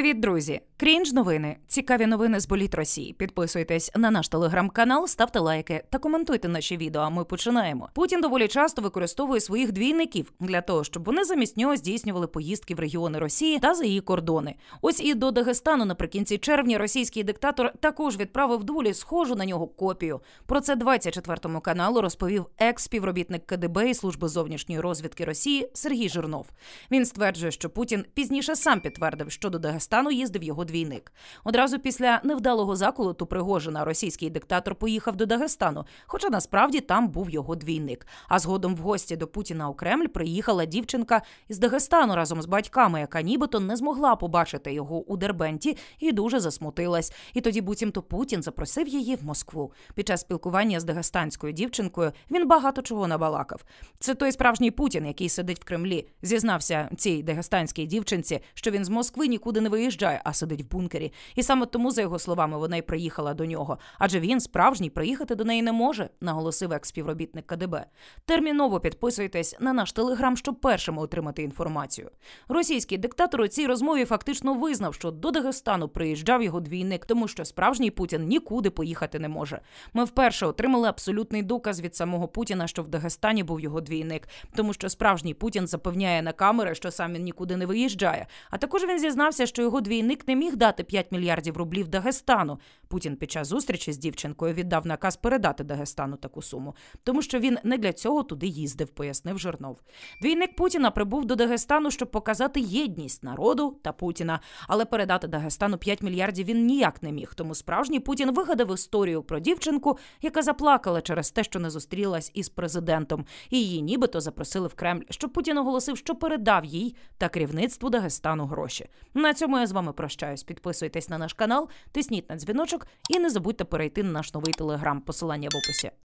Привіт, друзі! Крінж новини, цікаві новини з боліт Росії. Підписуйтесь на наш телеграм-канал, ставте лайки та коментуйте наші відео. а Ми починаємо. Путін доволі часто використовує своїх двійників для того, щоб вони замість нього здійснювали поїздки в регіони Росії та за її кордони. Ось і до Дагестану наприкінці червня російський диктатор також відправив долі схожу на нього копію. Про це 24-му каналу розповів експівробітник КДБ і служби зовнішньої розвідки Росії Сергій Жирнов. Він стверджує, що Путін пізніше сам підтвердив, що до Дагестану їздив його двійник. Одразу після невдалого заколоту Пригожина російський диктатор поїхав до Дагестану, хоча насправді там був його двійник. А згодом в гості до Путіна у Кремль приїхала дівчинка із Дагестану разом з батьками, яка нібито не змогла побачити його у Дербенті і дуже засмутилась. І тоді буцімто Путін запросив її в Москву. Під час спілкування з дагестанською дівчинкою він багато чого набалакав. Це той справжній Путін, який сидить в Кремлі, зізнався цій дагестанській дівчинці, що він з Москви нікуди не виїжджає, а сидить лежить в бункері, і саме тому, за його словами, вона й приїхала до нього. Адже він справжній приїхати до неї не може, наголосив експівробітник КДБ. Терміново підписуйтесь на наш телеграм, щоб першими отримати інформацію. Російський диктатор у цій розмові фактично визнав, що до Дагестану приїжджав його двійник, тому що справжній Путін нікуди поїхати не може. Ми вперше отримали абсолютний доказ від самого Путіна, що в Дагестані був його двійник, тому що справжній Путін запевняє на камери, що сам він нікуди не виїжджає. А також він зізнався, що його двійник не міг міг дати 5 мільярдів рублів Дагестану. Путін під час зустрічі з дівчинкою віддав наказ передати Дагестану таку суму, тому що він не для цього туди їздив, пояснив Жирнов. Двійник Путіна прибув до Дагестану, щоб показати єдність народу та Путіна. Але передати Дагестану 5 мільярдів він ніяк не міг. Тому справжній Путін вигадав історію про дівчинку, яка заплакала через те, що не зустрілась із президентом. І Її нібито запросили в Кремль, щоб Путін оголосив, що передав їй та керівництву Дагестану гроші. На цьому я з вами прощаю. Сподіваюсь, підписуйтесь на наш канал, тисніть на дзвіночок і не забудьте перейти на наш новий телеграм, посилання в описі.